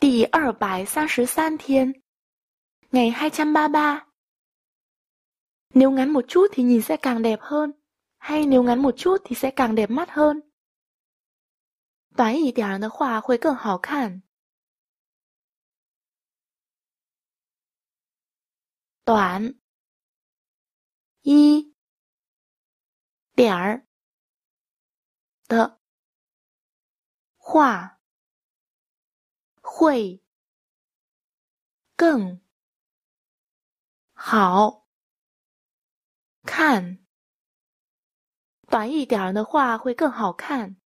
第二百三十三天 Ngày 233 Nếu ngắn một chút thì nhìn sẽ càng đẹp hơn Hay nếu ngắn một chút thì sẽ càng đẹp mắt hơn 短一点的话会更好看短一点儿的话会更好看。短一点的话会更好看。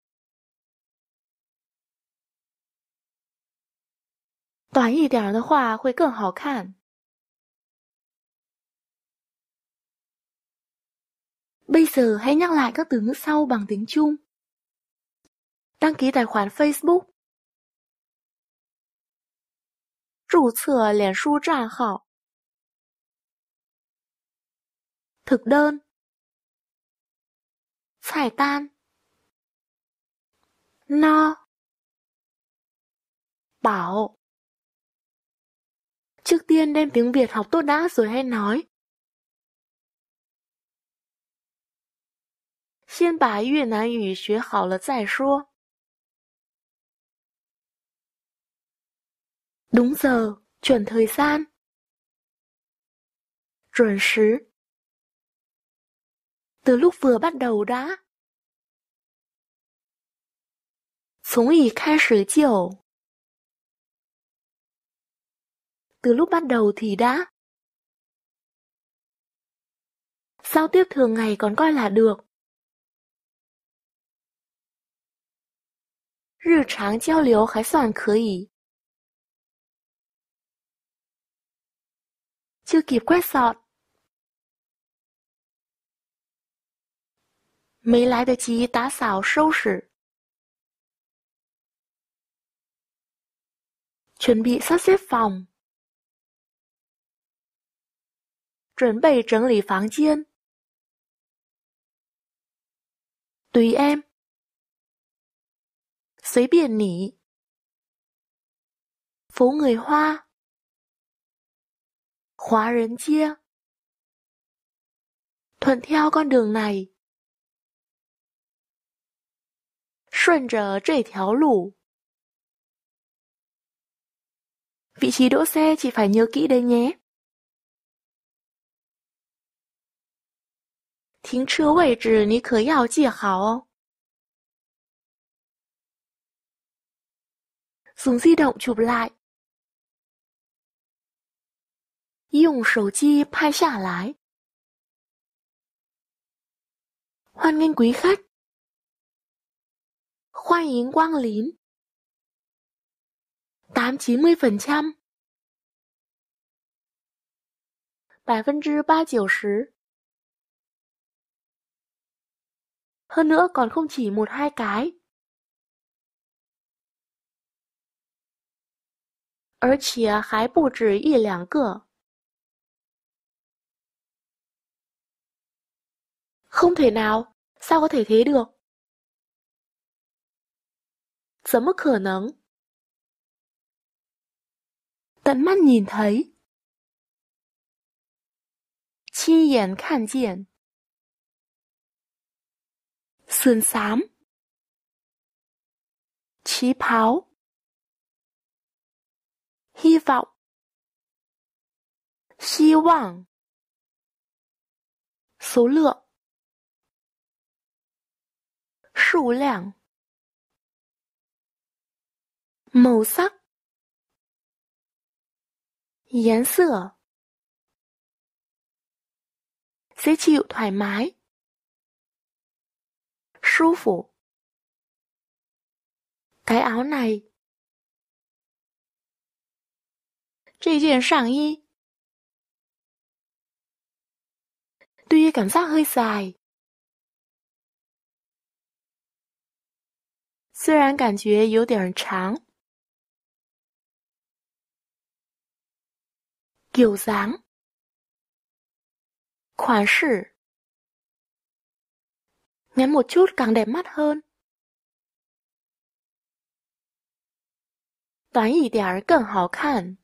短一点的话会更好看。Bây giờ hãy nhắc lại các từ ngữ sau bằng tiếng Trung. Đăng ký tài khoản Facebook 注册脸书账号 thực no bảo trước tiên đem tiếng việt học tốt đã rồi hay nói xin 先把越南语学好了再说。Đúng giờ, chuẩn thời gian. chuẩn 准时 Từ lúc vừa bắt đầu đã. 从一开始就 Từ lúc bắt đầu thì đã. Giao tiếp thường ngày còn coi là được. 日常交流还算可以。chưa kịp quét dọn chuẩn bị sắp xếp phòng, chuẩn bị 整理房间。Tùy em. Xấy biển nỉ. Phố người Hoa thuận theo con đường này. 顺着这条路. theo Vị trí đỗ xe chỉ phải nhớ kỹ đây nhé. vị trí, 停车位置你可要记好哦。Dùng di động chụp lại. 用手机拍下来。欢迎贵客，欢迎光临，八九百粉枪，百分之八九十九，更不用说，不止一个，而且不止一个。Không thể nào, sao có thể thế được? nắng, Tận mắt nhìn thấy. 亲眼看见. Sườn xám. Chí pháo. Hy vọng. Hy vọng. Số lượng. 数量 màu dễ chịu thoải mái 舒服 cái áo này 这件上衣 Tuy cảm giác hơi dài 虽然感觉有点长，九三款式，剪一就更带慢更短一点儿更好看。